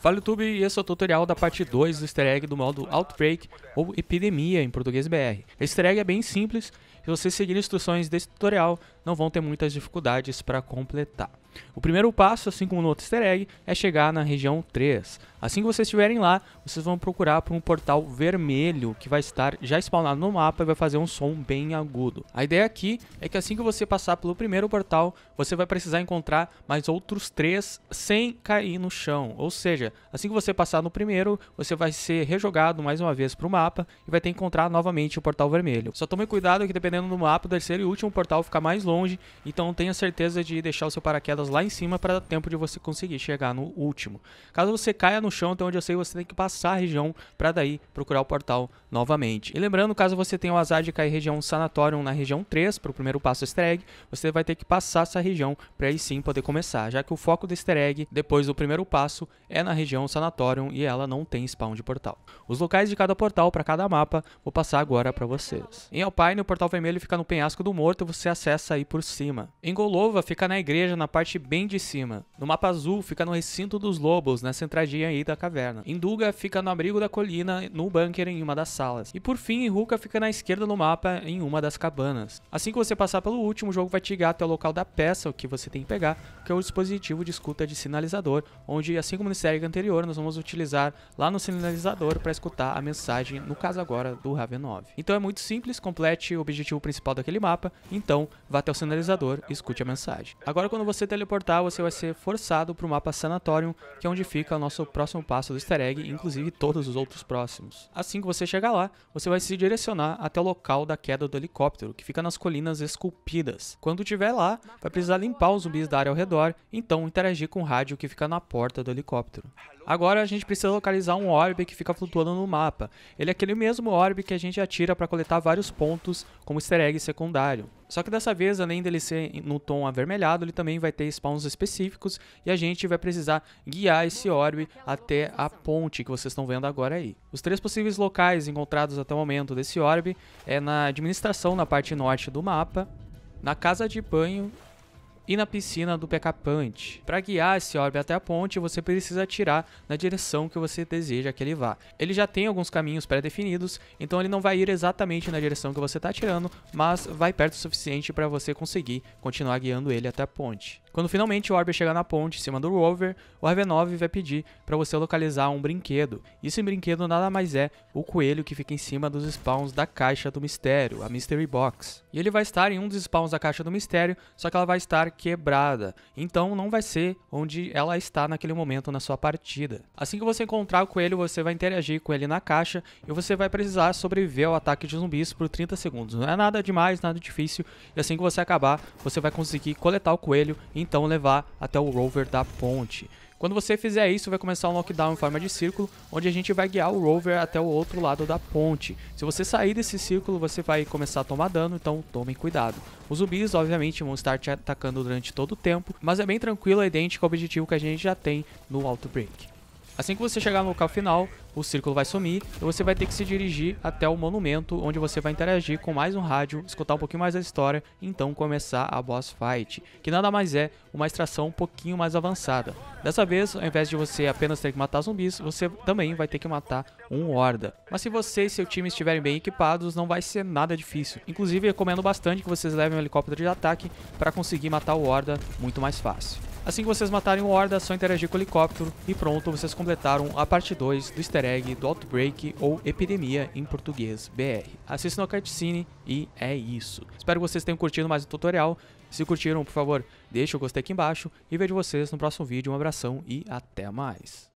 Fala YouTube, e esse é o tutorial da parte 2 do easter egg do modo Outbreak, ou Epidemia em português BR. Esse easter egg é bem simples, se você seguir as instruções desse tutorial, não vão ter muitas dificuldades para completar. O primeiro passo, assim como no outro easter egg, é chegar na região 3. Assim que vocês estiverem lá, vocês vão procurar por um portal vermelho que vai estar já spawnado no mapa e vai fazer um som bem agudo. A ideia aqui é que assim que você passar pelo primeiro portal, você vai precisar encontrar mais outros três sem cair no chão. Ou seja, assim que você passar no primeiro, você vai ser rejogado mais uma vez para o mapa e vai ter que encontrar novamente o portal vermelho. Só tome cuidado que dependendo do mapa, o terceiro e último portal fica mais longo longe, então tenha certeza de deixar o seu paraquedas lá em cima para dar tempo de você conseguir chegar no último. Caso você caia no chão, até onde eu sei, você tem que passar a região para daí procurar o portal novamente. E lembrando, caso você tenha o azar de cair região sanatório na região 3, para o primeiro passo easter egg, você vai ter que passar essa região para aí sim poder começar, já que o foco do easter egg, depois do primeiro passo, é na região sanatório e ela não tem spawn de portal. Os locais de cada portal para cada mapa, vou passar agora para vocês. Em Alpine, o portal vermelho fica no penhasco do morto, você acessa sair por cima. Engolova fica na igreja na parte bem de cima. No mapa azul fica no recinto dos lobos, nessa entradinha aí da caverna. Induga fica no abrigo da colina, no bunker em uma das salas. E por fim, Ruka fica na esquerda no mapa em uma das cabanas. Assim que você passar pelo último, o jogo vai te guiar até o local da peça, o que você tem que pegar, que é o dispositivo de escuta de sinalizador, onde assim como no série anterior, nós vamos utilizar lá no sinalizador para escutar a mensagem, no caso agora, do Raven 9. Então é muito simples, complete o objetivo principal daquele mapa, então vá até até o sinalizador e escute a mensagem. Agora, quando você teleportar, você vai ser forçado para o mapa Sanatorium, que é onde fica o nosso próximo passo do easter egg, inclusive todos os outros próximos. Assim que você chegar lá, você vai se direcionar até o local da queda do helicóptero, que fica nas colinas esculpidas. Quando estiver lá, vai precisar limpar os zumbis da área ao redor, então interagir com o rádio que fica na porta do helicóptero. Agora a gente precisa localizar um orbe que fica flutuando no mapa. Ele é aquele mesmo orbe que a gente atira para coletar vários pontos como easter egg secundário. Só que dessa vez, além dele ser no tom avermelhado, ele também vai ter spawns específicos e a gente vai precisar guiar esse orbe até a ponte que vocês estão vendo agora aí. Os três possíveis locais encontrados até o momento desse orbe é na administração na parte norte do mapa, na casa de banho e na piscina do Punch. Para guiar esse orbe até a ponte, você precisa atirar na direção que você deseja que ele vá. Ele já tem alguns caminhos pré-definidos, então ele não vai ir exatamente na direção que você está atirando, mas vai perto o suficiente para você conseguir continuar guiando ele até a ponte. Quando finalmente o Orbe chegar na ponte em cima do rover, o RV9 vai pedir para você localizar um brinquedo. E esse brinquedo nada mais é o coelho que fica em cima dos spawns da caixa do mistério, a Mystery Box. E ele vai estar em um dos spawns da caixa do mistério, só que ela vai estar quebrada, então não vai ser onde ela está naquele momento na sua partida. Assim que você encontrar o coelho, você vai interagir com ele na caixa e você vai precisar sobreviver ao ataque de zumbis por 30 segundos. Não é nada demais, nada difícil, e assim que você acabar, você vai conseguir coletar o coelho e então levar até o rover da ponte. Quando você fizer isso, vai começar um lockdown em forma de círculo, onde a gente vai guiar o rover até o outro lado da ponte. Se você sair desse círculo, você vai começar a tomar dano, então tomem cuidado. Os zumbis, obviamente, vão estar te atacando durante todo o tempo, mas é bem tranquilo, é idêntico ao objetivo que a gente já tem no Outbreak. Assim que você chegar no local final, o círculo vai sumir e você vai ter que se dirigir até o monumento, onde você vai interagir com mais um rádio, escutar um pouquinho mais da história e então começar a boss fight, que nada mais é uma extração um pouquinho mais avançada. Dessa vez, ao invés de você apenas ter que matar zumbis, você também vai ter que matar um horda. Mas se você e seu time estiverem bem equipados, não vai ser nada difícil. Inclusive, recomendo bastante que vocês levem um helicóptero de ataque para conseguir matar o horda muito mais fácil. Assim que vocês matarem o Horda, é só interagir com o helicóptero e pronto, vocês completaram a parte 2 do easter egg do Outbreak ou Epidemia em português BR. Assistam a cutscene e é isso. Espero que vocês tenham curtido mais o tutorial. Se curtiram, por favor, deixe o gostei aqui embaixo e vejo vocês no próximo vídeo. Um abração e até mais.